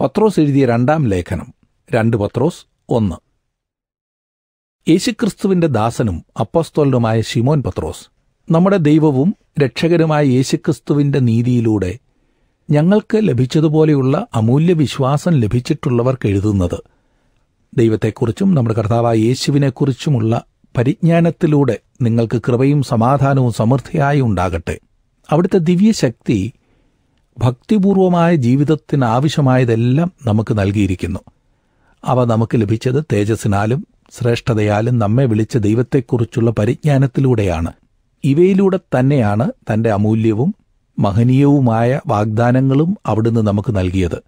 പത്രോസ് എഴുതിയ രണ്ടാം ലേഖനം രണ്ട് പത്രോസ് ഒന്ന് യേശുക്രിസ്തുവിന്റെ ദാസനും അപ്പസ്തോലനുമായ ശിമോൻ പത്രോസ് നമ്മുടെ ദൈവവും രക്ഷകരുമായ യേശുക്രിസ്തുവിന്റെ നീതിയിലൂടെ ഞങ്ങൾക്ക് ലഭിച്ചതുപോലെയുള്ള അമൂല്യ വിശ്വാസം ലഭിച്ചിട്ടുള്ളവർക്ക് എഴുതുന്നത് ദൈവത്തെക്കുറിച്ചും നമ്മുടെ കർത്താവായ യേശുവിനെക്കുറിച്ചുമുള്ള പരിജ്ഞാനത്തിലൂടെ നിങ്ങൾക്ക് കൃപയും സമാധാനവും സമൃദ്ധിയായി ഉണ്ടാകട്ടെ അവിടുത്തെ ദിവ്യശക്തി ഭക്തിപൂർവമായ ജീവിതത്തിനാവശ്യമായതെല്ലാം നമുക്ക് നൽകിയിരിക്കുന്നു അവ നമുക്ക് ലഭിച്ചത് തേജസ്സിനാലും ശ്രേഷ്ഠതയാലും നമ്മെ വിളിച്ച ദൈവത്തെക്കുറിച്ചുള്ള പരിജ്ഞാനത്തിലൂടെയാണ് ഇവയിലൂടെ തന്നെയാണ് തന്റെ അമൂല്യവും മഹനീയവുമായ വാഗ്ദാനങ്ങളും അവിടുന്ന് നമുക്ക് നൽകിയത്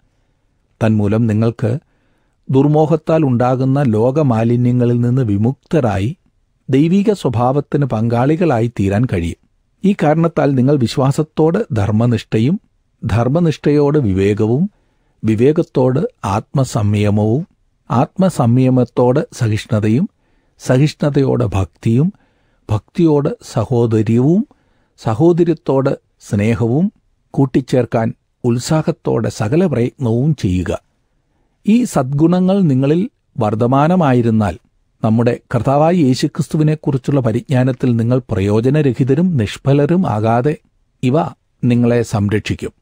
തന്മൂലം നിങ്ങൾക്ക് ദുർമോഹത്താൽ ഉണ്ടാകുന്ന ലോകമാലിന്യങ്ങളിൽ നിന്ന് വിമുക്തരായി ദൈവിക സ്വഭാവത്തിന് പങ്കാളികളായി തീരാൻ കഴിയും ഈ കാരണത്താൽ നിങ്ങൾ വിശ്വാസത്തോട് ധർമ്മനിഷ്ഠയും ധർമ്മനിഷ്ഠയോട് വിവേകവും വിവേകത്തോട് ആത്മസംയമവും ആത്മസംയമത്തോട് സഹിഷ്ണുതയും സഹിഷ്ണുതയോട് ഭക്തിയും ഭക്തിയോട് സഹോദര്യവും സഹോദര്യത്തോട് സ്നേഹവും കൂട്ടിച്ചേർക്കാൻ ഉത്സാഹത്തോടെ സകല പ്രയത്നവും ചെയ്യുക ഈ സദ്ഗുണങ്ങൾ നിങ്ങളിൽ വർധമാനമായിരുന്നാൽ നമ്മുടെ കർത്താവായ യേശുക്രിസ്തുവിനെക്കുറിച്ചുള്ള പരിജ്ഞാനത്തിൽ നിങ്ങൾ പ്രയോജനരഹിതരും നിഷ്ഫലരും ആകാതെ ഇവ നിങ്ങളെ സംരക്ഷിക്കും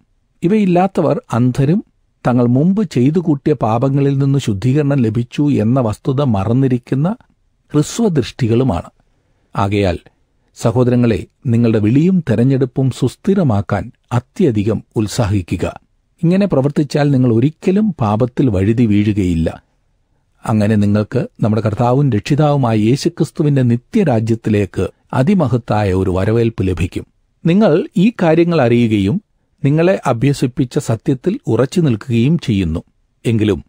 ഇവയില്ലാത്തവർ അന്ധരും തങ്ങൾ മുമ്പ് ചെയ്തു കൂട്ടിയ പാപങ്ങളിൽ നിന്ന് ശുദ്ധീകരണം ലഭിച്ചു എന്ന വസ്തുത മറന്നിരിക്കുന്ന ഹ്രസ്വദൃഷ്ടികളുമാണ് ആകയാൽ സഹോദരങ്ങളെ നിങ്ങളുടെ വിളിയും തെരഞ്ഞെടുപ്പും സുസ്ഥിരമാക്കാൻ അത്യധികം ഉത്സാഹിക്കുക ഇങ്ങനെ പ്രവർത്തിച്ചാൽ നിങ്ങൾ ഒരിക്കലും പാപത്തിൽ വഴുതി വീഴുകയില്ല അങ്ങനെ നിങ്ങൾക്ക് നമ്മുടെ കർത്താവും രക്ഷിതാവുമായ യേശുക്രിസ്തുവിന്റെ നിത്യരാജ്യത്തിലേക്ക് അതിമഹത്തായ ഒരു വരവേൽപ്പ് ലഭിക്കും നിങ്ങൾ ഈ കാര്യങ്ങൾ അറിയുകയും നിങ്ങളെ അഭ്യസിപ്പിച്ച സത്യത്തിൽ ഉറച്ചു നിൽക്കുകയും ചെയ്യുന്നു എങ്കിലും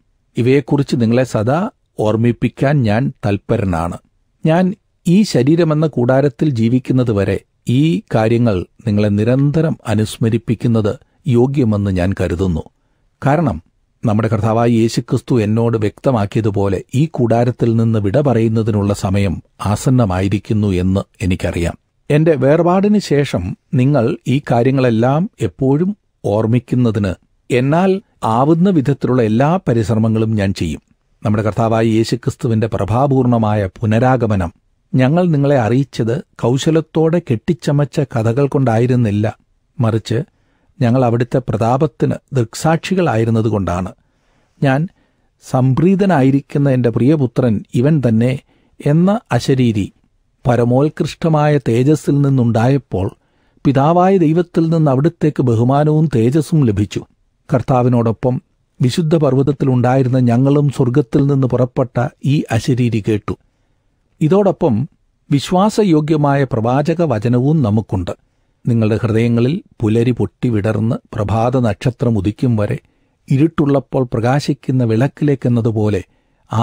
ഇവയെക്കുറിച്ച് നിങ്ങളെ സദാ ഓർമ്മിപ്പിക്കാൻ ഞാൻ തൽപരനാണ് ഞാൻ ഈ ശരീരമെന്ന കൂടാരത്തിൽ ജീവിക്കുന്നതുവരെ ഈ കാര്യങ്ങൾ നിങ്ങളെ നിരന്തരം അനുസ്മരിപ്പിക്കുന്നത് യോഗ്യമെന്ന് ഞാൻ കരുതുന്നു കാരണം നമ്മുടെ കർത്താവായ യേശുക്രിസ്തു എന്നോട് വ്യക്തമാക്കിയതുപോലെ ഈ കൂടാരത്തിൽ നിന്ന് വിട പറയുന്നതിനുള്ള സമയം ആസന്നമായിരിക്കുന്നു എന്ന് എനിക്കറിയാം എന്റെ വേർപാടിന് ശേഷം നിങ്ങൾ ഈ കാര്യങ്ങളെല്ലാം എപ്പോഴും ഓർമ്മിക്കുന്നതിന് എന്നാൽ ആവുന്ന വിധത്തിലുള്ള എല്ലാ പരിശ്രമങ്ങളും ഞാൻ ചെയ്യും നമ്മുടെ കർത്താവായ യേശുക്രിസ്തുവിന്റെ പ്രഭാപൂർണമായ പുനരാഗമനം ഞങ്ങൾ നിങ്ങളെ അറിയിച്ചത് കൗശലത്തോടെ കെട്ടിച്ചമച്ച കഥകൾ കൊണ്ടായിരുന്നില്ല മറിച്ച് ഞങ്ങൾ അവിടുത്തെ പ്രതാപത്തിന് ദൃക്സാക്ഷികളായിരുന്നതുകൊണ്ടാണ് ഞാൻ സംപ്രീതനായിരിക്കുന്ന എന്റെ പ്രിയപുത്രൻ ഇവൻ തന്നെ എന്ന അശരീരി പരമോത്കൃഷ്ടമായ തേജസ്സിൽ നിന്നുണ്ടായപ്പോൾ പിതാവായ ദൈവത്തിൽ നിന്ന് അവിടുത്തേക്ക് ബഹുമാനവും തേജസ്സും ലഭിച്ചു കർത്താവിനോടൊപ്പം വിശുദ്ധ പർവ്വതത്തിലുണ്ടായിരുന്ന ഞങ്ങളും സ്വർഗത്തിൽ നിന്ന് പുറപ്പെട്ട ഈ അശരീരി കേട്ടു ഇതോടൊപ്പം വിശ്വാസയോഗ്യമായ പ്രവാചക വചനവും നമുക്കുണ്ട് നിങ്ങളുടെ ഹൃദയങ്ങളിൽ പുലരി പൊട്ടി വിടർന്ന് പ്രഭാത നക്ഷത്രം ഉദിക്കും വരെ ഇരുട്ടുള്ളപ്പോൾ പ്രകാശിക്കുന്ന വിളക്കിലേക്കെന്നതുപോലെ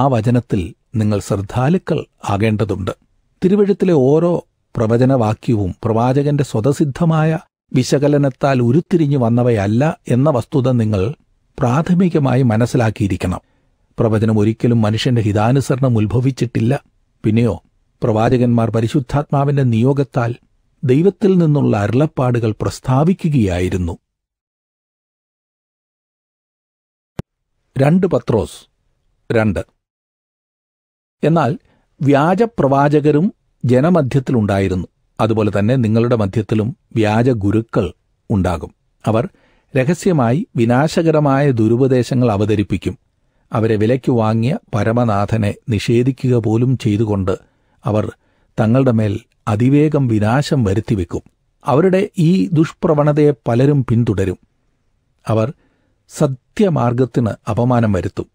ആ വചനത്തിൽ നിങ്ങൾ ശ്രദ്ധാലുക്കൾ ആകേണ്ടതുണ്ട് തിരുവഴുത്തിലെ ഓരോ പ്രവചനവാക്യവും പ്രവാചകന്റെ സ്വതസിദ്ധമായ വിശകലനത്താൽ ഉരുത്തിരിഞ്ഞു വന്നവയല്ല എന്ന വസ്തുത നിങ്ങൾ പ്രാഥമികമായി മനസ്സിലാക്കിയിരിക്കണം പ്രവചനം ഒരിക്കലും മനുഷ്യന്റെ ഹിതാനുസരണം ഉത്ഭവിച്ചിട്ടില്ല പിന്നെയോ പ്രവാചകന്മാർ പരിശുദ്ധാത്മാവിന്റെ നിയോഗത്താൽ ദൈവത്തിൽ നിന്നുള്ള അരുളപ്പാടുകൾ പ്രസ്താവിക്കുകയായിരുന്നു രണ്ട് പത്രോസ് രണ്ട് എന്നാൽ വ്യാജപ്രവാചകരും ഉണ്ടായിരുന്നു അതുപോലെ തന്നെ നിങ്ങളുടെ മധ്യത്തിലും വ്യാജ ഗുരുക്കൾ ഉണ്ടാകും അവർ രഹസ്യമായി വിനാശകരമായ ദുരുപദേശങ്ങൾ അവതരിപ്പിക്കും അവരെ വിലയ്ക്ക് വാങ്ങിയ പരമനാഥനെ നിഷേധിക്കുക പോലും ചെയ്തുകൊണ്ട് അവർ തങ്ങളുടെ മേൽ അതിവേഗം വിനാശം വരുത്തിവെക്കും അവരുടെ ഈ ദുഷ്പ്രവണതയെ പലരും പിന്തുടരും അവർ സത്യമാർഗത്തിന് അപമാനം വരുത്തും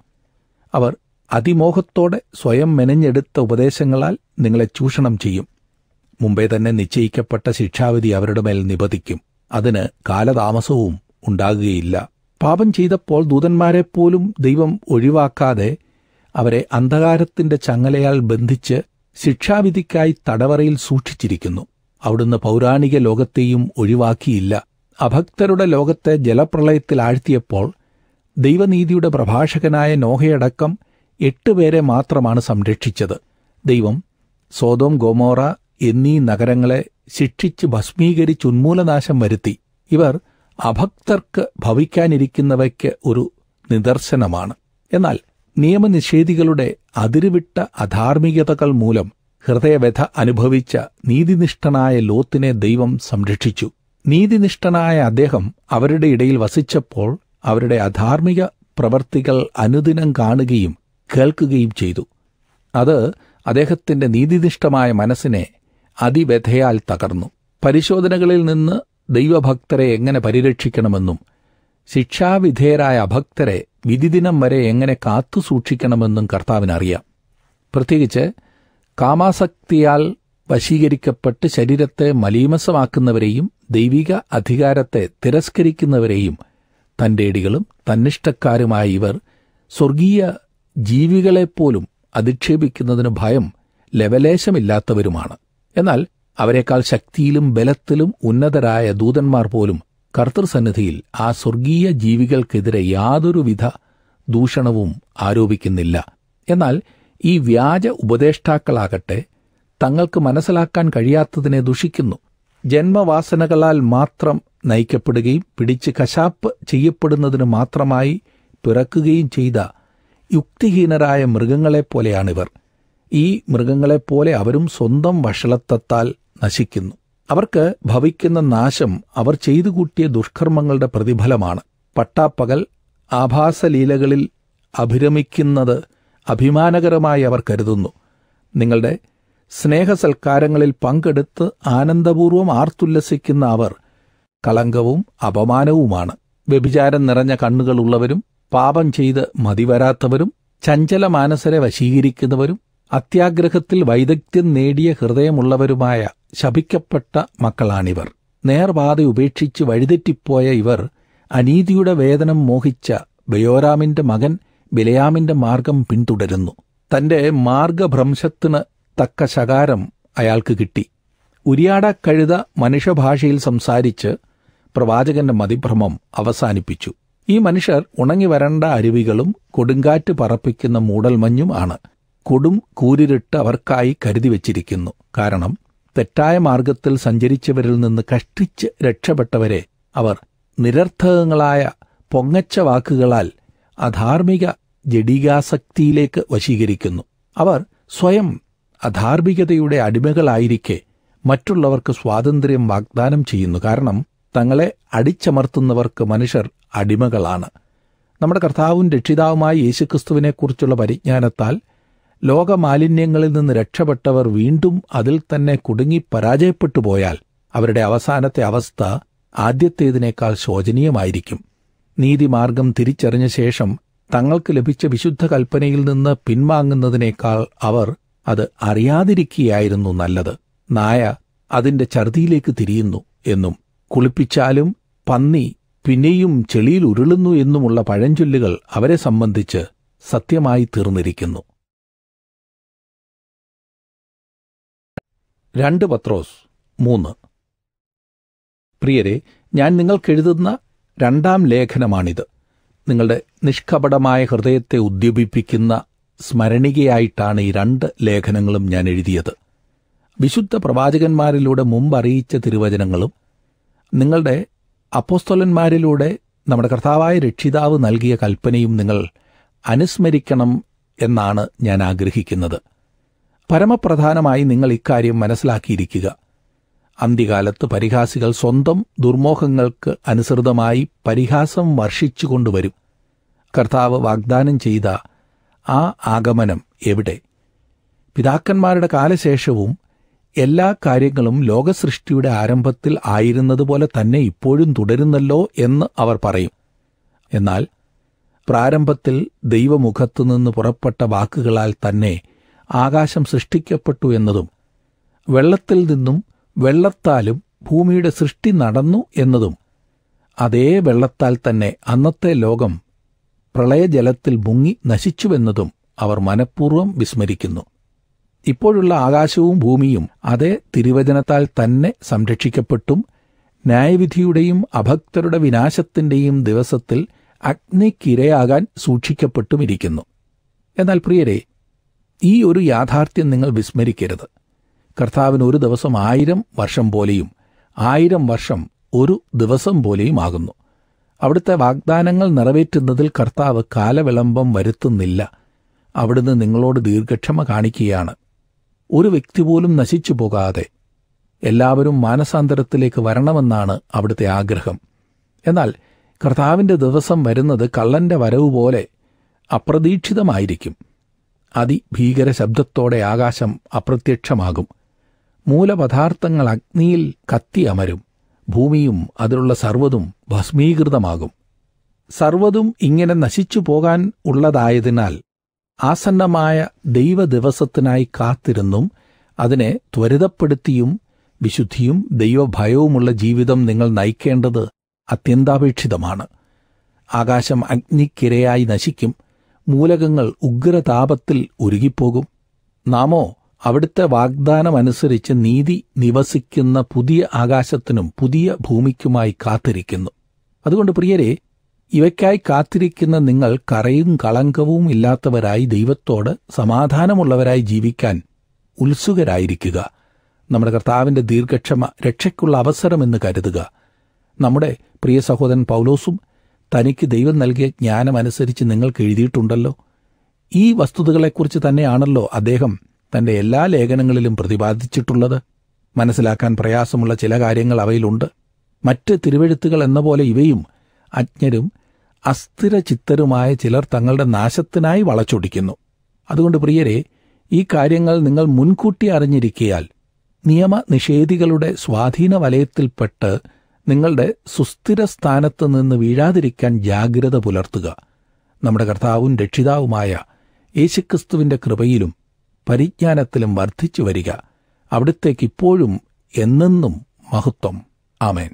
അവർ അതിമോഹത്തോടെ സ്വയം മെനഞ്ഞെടുത്ത ഉപദേശങ്ങളാൽ നിങ്ങളെ ചൂഷണം ചെയ്യും മുമ്പേ തന്നെ നിശ്ചയിക്കപ്പെട്ട ശിക്ഷാവിധി അവരുടെ മേൽ നിബധിക്കും അതിന് കാലതാമസവും ഉണ്ടാകുകയില്ല പാപം ചെയ്തപ്പോൾ ദൂതന്മാരെപ്പോലും ദൈവം ഒഴിവാക്കാതെ അവരെ അന്ധകാരത്തിന്റെ ചങ്ങലയാൽ ബന്ധിച്ച് ശിക്ഷാവിധിക്കായി തടവറയിൽ സൂക്ഷിച്ചിരിക്കുന്നു അവിടുന്ന് പൗരാണിക ലോകത്തെയും ഒഴിവാക്കിയില്ല അഭക്തരുടെ ലോകത്തെ ജലപ്രളയത്തിൽ ആഴ്ത്തിയപ്പോൾ ദൈവനീതിയുടെ പ്രഭാഷകനായ നോഹയടക്കം എട്ട് പേരെ മാത്രമാണ് സംരക്ഷിച്ചത് ദൈവം സോതോം ഗോമോറ എന്നീ നഗരങ്ങളെ ശിക്ഷിച്ച് ഭസ്മീകരിച്ചുന്മൂലനാശം വരുത്തി ഇവർ അഭക്തർക്ക് ഭവിക്കാനിരിക്കുന്നവയ്ക്ക് ഒരു നിദർശനമാണ് എന്നാൽ നിയമനിഷേധികളുടെ അതിരുവിട്ട അധാർമികതകൾ മൂലം ഹൃദയവ്യഥ അനുഭവിച്ച നീതിനിഷ്ഠനായ ലോത്തിനെ ദൈവം സംരക്ഷിച്ചു നീതിനിഷ്ഠനായ അദ്ദേഹം അവരുടെ ഇടയിൽ വസിച്ചപ്പോൾ അവരുടെ അധാർമിക പ്രവർത്തികൾ അനുദിനം കാണുകയും കേൾക്കുകയും ചെയ്തു അത് അദ്ദേഹത്തിന്റെ നീതിനിഷ്ഠമായ മനസ്സിനെ അതിവ്യഥയാൽ തകർന്നു പരിശോധനകളിൽ നിന്ന് ദൈവഭക്തരെ എങ്ങനെ പരിരക്ഷിക്കണമെന്നും ശിക്ഷാവിധേയരായ അഭക്തരെ വിധിദിനം വരെ എങ്ങനെ കാത്തു സൂക്ഷിക്കണമെന്നും കർത്താവിനറിയാം പ്രത്യേകിച്ച് കാമാസക്തിയാൽ വശീകരിക്കപ്പെട്ട് ശരീരത്തെ മലീമസമാക്കുന്നവരെയും ദൈവിക അധികാരത്തെ തിരസ്കരിക്കുന്നവരെയും തൻ്റെ ഇടികളും തന്നിഷ്ടക്കാരുമായ ഇവർ സ്വർഗീയ ജീവികളെപ്പോലും അധിക്ഷേപിക്കുന്നതിന് ഭയം ലവലേശമില്ലാത്തവരുമാണ് എന്നാൽ അവരെക്കാൾ ശക്തിയിലും ബലത്തിലും ഉന്നതരായ ദൂതന്മാർ പോലും കർത്തൃസന്നിധിയിൽ ആ സ്വർഗീയ ജീവികൾക്കെതിരെ യാതൊരുവിധ ദൂഷണവും ആരോപിക്കുന്നില്ല എന്നാൽ ഈ വ്യാജ ഉപദേഷ്ടാക്കളാകട്ടെ തങ്ങൾക്ക് മനസ്സിലാക്കാൻ കഴിയാത്തതിനെ ദുഷിക്കുന്നു ജന്മവാസനകളാൽ മാത്രം നയിക്കപ്പെടുകയും പിടിച്ച് കശാപ്പ് ചെയ്യപ്പെടുന്നതിന് മാത്രമായി പിറക്കുകയും ചെയ്ത യുക്തിഹീനരായ മൃഗങ്ങളെപ്പോലെയാണിവർ ഈ മൃഗങ്ങളെപ്പോലെ അവരും സ്വന്തം വഷളത്വത്താൽ നശിക്കുന്നു അവർക്ക് ഭവിക്കുന്ന നാശം അവർ ചെയ്തു കൂട്ടിയ ദുഷ്കർമ്മങ്ങളുടെ പ്രതിഫലമാണ് പട്ടാപ്പകൽ ആഭാസലീലകളിൽ അഭിരമിക്കുന്നത് അഭിമാനകരമായി അവർ കരുതുന്നു നിങ്ങളുടെ സ്നേഹസൽക്കാരങ്ങളിൽ പങ്കെടുത്ത് ആനന്ദപൂർവ്വം ആർത്തുല്ലസിക്കുന്ന അവർ കളങ്കവും അപമാനവുമാണ് വ്യഭിചാരം നിറഞ്ഞ കണ്ണുകളുള്ളവരും പാപം ചെയ്ത് മതിവരാത്തവരും ചഞ്ചല മാനസരെ വശീകരിക്കുന്നവരും അത്യാഗ്രഹത്തിൽ വൈദഗ്ധ്യം നേടിയ ഹൃദയമുള്ളവരുമായ ശപിക്കപ്പെട്ട മക്കളാണിവർ നേർവാത ഉപേക്ഷിച്ച് വഴിതെറ്റിപ്പോയ ഇവർ അനീതിയുടെ വേദനം മോഹിച്ച ബയോരാമിന്റെ മകൻ ബിലയാമിന്റെ മാർഗം പിന്തുടരുന്നു തന്റെ മാർഗഭ്രംശത്തിന് തക്ക ശകാരം അയാൾക്ക് കിട്ടി ഉരിയാട കഴുത മനുഷ്യഭാഷയിൽ സംസാരിച്ച് പ്രവാചകന്റെ മതിഭ്രമം അവസാനിപ്പിച്ചു ഈ മനുഷ്യർ ഉണങ്ങി വരണ്ട അരുവികളും കൊടുങ്കാറ്റ് പറപ്പിക്കുന്ന മൂടൽമഞ്ഞും ആണ് കൊടും കൂരിരുട്ട് അവർക്കായി കരുതി വച്ചിരിക്കുന്നു കാരണം തെറ്റായ മാർഗത്തിൽ സഞ്ചരിച്ചവരിൽ നിന്ന് കഷ്ടിച്ച് രക്ഷപ്പെട്ടവരെ അവർ നിരർത്ഥകങ്ങളായ പൊങ്ങച്ച വാക്കുകളാൽ അധാർമിക ജഡികാസക്തിയിലേക്ക് വശീകരിക്കുന്നു അവർ സ്വയം അധാർമികതയുടെ അടിമകളായിരിക്കെ മറ്റുള്ളവർക്ക് സ്വാതന്ത്ര്യം വാഗ്ദാനം ചെയ്യുന്നു കാരണം തങ്ങളെ അടിച്ചമർത്തുന്നവർക്ക് മനുഷ്യർ അടിമകളാണ് നമ്മുടെ കർത്താവും രക്ഷിതാവുമായ യേശുക്രിസ്തുവിനെക്കുറിച്ചുള്ള പരിജ്ഞാനത്താൽ ലോകമാലിന്യങ്ങളിൽ നിന്ന് രക്ഷപ്പെട്ടവർ വീണ്ടും അതിൽ തന്നെ കുടുങ്ങി പരാജയപ്പെട്ടു പോയാൽ അവരുടെ അവസാനത്തെ അവസ്ഥ ആദ്യത്തേതിനേക്കാൾ ശോചനീയമായിരിക്കും നീതിമാർഗം തിരിച്ചറിഞ്ഞ ശേഷം തങ്ങൾക്ക് ലഭിച്ച വിശുദ്ധ കൽപ്പനയിൽ നിന്ന് പിൻവാങ്ങുന്നതിനേക്കാൾ അവർ അത് അറിയാതിരിക്കുകയായിരുന്നു നല്ലത് നായ അതിന്റെ ഛർദിയിലേക്ക് തിരിയുന്നു എന്നും കുളിപ്പിച്ചാലും പന്നി പിന്നെയും ചെളിയിൽ ഉരുളുന്നു എന്നുമുള്ള പഴഞ്ചൊല്ലുകൾ അവരെ സംബന്ധിച്ച് സത്യമായി തീർന്നിരിക്കുന്നു രണ്ട് പത്രോസ് മൂന്ന് പ്രിയരെ ഞാൻ നിങ്ങൾക്കെഴുതുന്ന രണ്ടാം ലേഖനമാണിത് നിങ്ങളുടെ നിഷ്കപടമായ ഹൃദയത്തെ ഉദ്ദീപിപ്പിക്കുന്ന സ്മരണികയായിട്ടാണ് ഈ രണ്ട് ലേഖനങ്ങളും ഞാൻ എഴുതിയത് വിശുദ്ധ പ്രവാചകന്മാരിലൂടെ മുമ്പറിയിച്ച തിരുവചനങ്ങളും നിങ്ങളുടെ അപ്പോസ്തോലന്മാരിലൂടെ നമ്മുടെ കർത്താവായ രക്ഷിതാവ് നൽകിയ കൽപ്പനയും നിങ്ങൾ അനുസ്മരിക്കണം എന്നാണ് ഞാൻ ആഗ്രഹിക്കുന്നത് പരമപ്രധാനമായി നിങ്ങൾ ഇക്കാര്യം മനസ്സിലാക്കിയിരിക്കുക അന്ത്യകാലത്ത് പരിഹാസികൾ സ്വന്തം ദുർമോഹങ്ങൾക്ക് അനുസൃതമായി പരിഹാസം വർഷിച്ചുകൊണ്ടുവരും കർത്താവ് വാഗ്ദാനം ചെയ്ത ആ ആഗമനം എവിടെ പിതാക്കന്മാരുടെ കാലശേഷവും എല്ലാ കാര്യങ്ങളും ലോകസൃഷ്ടിയുടെ ആരംഭത്തിൽ ആയിരുന്നതുപോലെ തന്നെ ഇപ്പോഴും തുടരുന്നല്ലോ എന്ന് അവർ പറയും എന്നാൽ പ്രാരംഭത്തിൽ ദൈവമുഖത്തു നിന്ന് പുറപ്പെട്ട വാക്കുകളാൽ തന്നെ ആകാശം സൃഷ്ടിക്കപ്പെട്ടു എന്നതും വെള്ളത്തിൽ നിന്നും വെള്ളത്താലും ഭൂമിയുടെ സൃഷ്ടി നടന്നു എന്നതും അതേ വെള്ളത്താൽ തന്നെ അന്നത്തെ ലോകം പ്രളയജലത്തിൽ മുങ്ങി നശിച്ചുവെന്നതും അവർ മനഃപൂർവ്വം വിസ്മരിക്കുന്നു ഇപ്പോഴുള്ള ആകാശവും ഭൂമിയും അതേ തിരുവചനത്താൽ തന്നെ സംരക്ഷിക്കപ്പെട്ടും ന്യായവിധിയുടെയും അഭക്തരുടെ വിനാശത്തിന്റെയും ദിവസത്തിൽ അഗ്നിക്കിരയാകാൻ സൂക്ഷിക്കപ്പെട്ടുമിരിക്കുന്നു എന്നാൽ പ്രിയരെ ഈ ഒരു യാഥാർത്ഥ്യം നിങ്ങൾ വിസ്മരിക്കരുത് കർത്താവിന് ഒരു ദിവസം ആയിരം വർഷം പോലെയും ആയിരം വർഷം ഒരു ദിവസം പോലെയും ആകുന്നു അവിടുത്തെ വാഗ്ദാനങ്ങൾ നിറവേറ്റുന്നതിൽ കർത്താവ് കാലവിളംബം വരുത്തുന്നില്ല അവിടുന്ന് നിങ്ങളോട് ദീർഘക്ഷമ കാണിക്കുകയാണ് ഒരു വ്യക്തി പോലും നശിച്ചു പോകാതെ എല്ലാവരും മാനസാന്തരത്തിലേക്ക് വരണമെന്നാണ് അവിടുത്തെ ആഗ്രഹം എന്നാൽ കർത്താവിന്റെ ദിവസം വരുന്നത് കള്ളന്റെ വരവ് പോലെ അപ്രതീക്ഷിതമായിരിക്കും അതിഭീകര ശബ്ദത്തോടെ ആകാശം അപ്രത്യക്ഷമാകും മൂലപദാർത്ഥങ്ങൾ അഗ്നിയിൽ കത്തി അമരും ഭൂമിയും അതിലുള്ള സർവ്വതും ഭസ്മീകൃതമാകും സർവ്വതും ഇങ്ങനെ നശിച്ചു പോകാൻ ഉള്ളതായതിനാൽ ആസന്നമായ ദൈവദിവസത്തിനായി കാത്തിരുന്നും അതിനെ ത്വരിതപ്പെടുത്തിയും വിശുദ്ധിയും ദൈവഭയവുമുള്ള ജീവിതം നിങ്ങൾ നയിക്കേണ്ടത് അത്യന്താപേക്ഷിതമാണ് ആകാശം അഗ്നിക്കിരയായി നശിക്കും മൂലകങ്ങൾ ഉഗ്രതാപത്തിൽ ഉരുകിപ്പോകും നാമോ അവിടുത്തെ വാഗ്ദാനമനുസരിച്ച് നീതി നിവസിക്കുന്ന പുതിയ ആകാശത്തിനും പുതിയ ഭൂമിക്കുമായി കാത്തിരിക്കുന്നു അതുകൊണ്ട് പ്രിയരെ ഇവയ്ക്കായി കാത്തിരിക്കുന്ന നിങ്ങൾ കറയും കളങ്കവും ഇല്ലാത്തവരായി ദൈവത്തോട് സമാധാനമുള്ളവരായി ജീവിക്കാൻ ഉത്സുകരായിരിക്കുക നമ്മുടെ കർത്താവിന്റെ ദീർഘക്ഷമ രക്ഷയ്ക്കുള്ള അവസരമെന്ന് കരുതുക നമ്മുടെ പ്രിയ സഹോദരൻ പൗലോസും തനിക്ക് ദൈവം നൽകിയ ജ്ഞാനമനുസരിച്ച് നിങ്ങൾക്ക് എഴുതിയിട്ടുണ്ടല്ലോ ഈ വസ്തുതകളെക്കുറിച്ച് തന്നെയാണല്ലോ അദ്ദേഹം തന്റെ എല്ലാ ലേഖനങ്ങളിലും പ്രതിപാദിച്ചിട്ടുള്ളത് മനസ്സിലാക്കാൻ പ്രയാസമുള്ള ചില കാര്യങ്ങൾ അവയിലുണ്ട് മറ്റ് തിരുവെഴുത്തുകൾ എന്ന പോലെ ഇവയും അജ്ഞരും അസ്ഥിരചിത്തരുമായ ചിലർ തങ്ങളുടെ നാശത്തിനായി വളച്ചൊടിക്കുന്നു അതുകൊണ്ട് പ്രിയരെ ഈ കാര്യങ്ങൾ നിങ്ങൾ മുൻകൂട്ടി അറിഞ്ഞിരിക്കയാൽ നിയമ നിഷേധികളുടെ സ്വാധീന വലയത്തിൽപ്പെട്ട് നിങ്ങളുടെ സുസ്ഥിര സ്ഥാനത്ത് നിന്ന് വീഴാതിരിക്കാൻ ജാഗ്രത പുലർത്തുക നമ്മുടെ കർത്താവും രക്ഷിതാവുമായ യേശുക്രിസ്തുവിന്റെ കൃപയിലും പരിജ്ഞാനത്തിലും വർദ്ധിച്ചു വരിക അവിടത്തേക്കിപ്പോഴും എന്നെന്നും മഹത്വം ആമേൻ